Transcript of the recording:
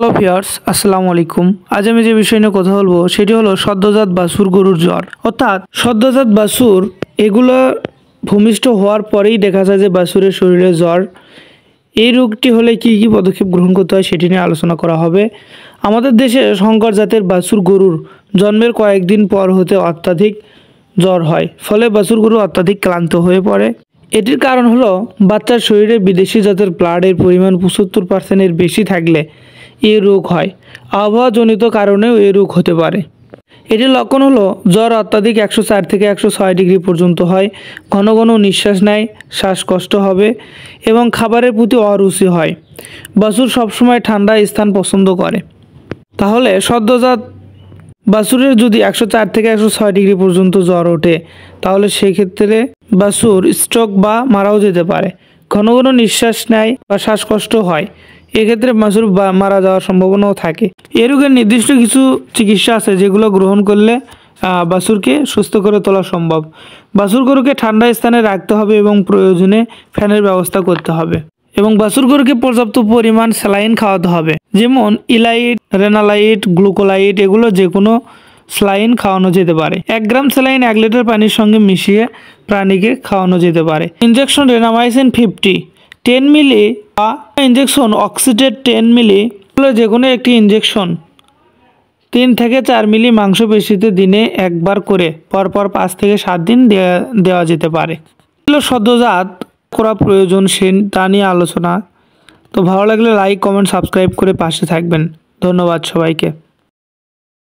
hello fierce আসসালামু আলাইকুম আজ আমি যে বিষয় নিয়ে কথা বলবো সেটি হলো সদ্যজাত বাসুর গরুর জ্বর অর্থাৎ সদ্যজাত বাসুর এগুলো ভূমিষ্ঠ হওয়ার পরেই দেখা যায় যে বাসুরের শরীরে জ্বর এই রোগটি হলে কি কি পদক্ষেপ গ্রহণ করতে হয় সেটি নিয়ে আলোচনা করা হবে আমাদের দেশে শঙ্কর জাতের বাসুর গরুর জন্মের কয়েকদিন পর হতে অত্যাধিক জ্বর হয় ফলে বাসুর গরু অত্যাধিক ক্লান্ত হয়ে পড়ে এটির কারণ হলো বাচ্চার শরীরে বিদেশি জাতের ব্লাডের পরিমাণ পঁচাত্তর পার্সেন্টের বেশি থাকলে এ রোগ হয় আবহাওয়াজনিত কারণেও এ রোগ হতে পারে এটির লক্ষণ হলো জ্বর অত্যাধিক একশো চার থেকে একশো ছয় ডিগ্রি পর্যন্ত হয় ঘন ঘন নিঃশ্বাস নেয় শ্বাসকষ্ট হবে এবং খাবারের প্রতি অরুচি হয় বাসুর সবসময় ঠান্ডা স্থান পছন্দ করে তাহলে সদ্যজাত বাসুরের যদি একশো চার থেকে একশো ছয় ডিগ্রি পর্যন্ত জ্বর ওঠে তাহলে সেক্ষেত্রে বাসুর স্ট্রোক বা মারাও যেতে পারে ঘন ঘন নিঃশ্বাস নেয় বা শ্বাসকষ্ট হয় এক্ষেত্রে মাসুর মারা যাওয়ার সম্ভাবনাও থাকে এ রোগের নির্দিষ্ট কিছু চিকিৎসা আছে যেগুলো গ্রহণ করলে বাসুরকে সুস্থ করে তোলা সম্ভব বাসুর গরুকে ঠান্ডা স্থানে রাখতে হবে এবং প্রয়োজনে ফ্যানের ব্যবস্থা করতে হবে এবং বাসুর গরুকে পর্যাপ্ত পরিমাণ স্যালাইন খাওয়াতে হবে যেমন ইলাইট রেনালাইট গ্লুকোলাইট এগুলো যে কোনো স্লাইন খাওয়ানো যেতে পারে এক গ্রাম স্লাইন এক লিটার পানির সঙ্গে মিশিয়ে প্রাণীকে খাওয়ানো যেতে পারে injection Renamycin fifty ten milli বা ইঞ্জেকশন অক্সিডেট টেন মিলি যে কোনো একটি ইঞ্জেকশন তিন থেকে চার মিলি মাংসপেশিতে দিনে একবার করে পরপর পাঁচ থেকে সাত দিন দেওয়া যেতে পারে সদ্যজাত করা প্রয়োজন সে তা নিয়ে আলোচনা তো ভালো লাগলে লাইক কমেন্ট সাবস্ক্রাইব করে পাশে থাকবেন ধন্যবাদ সবাইকে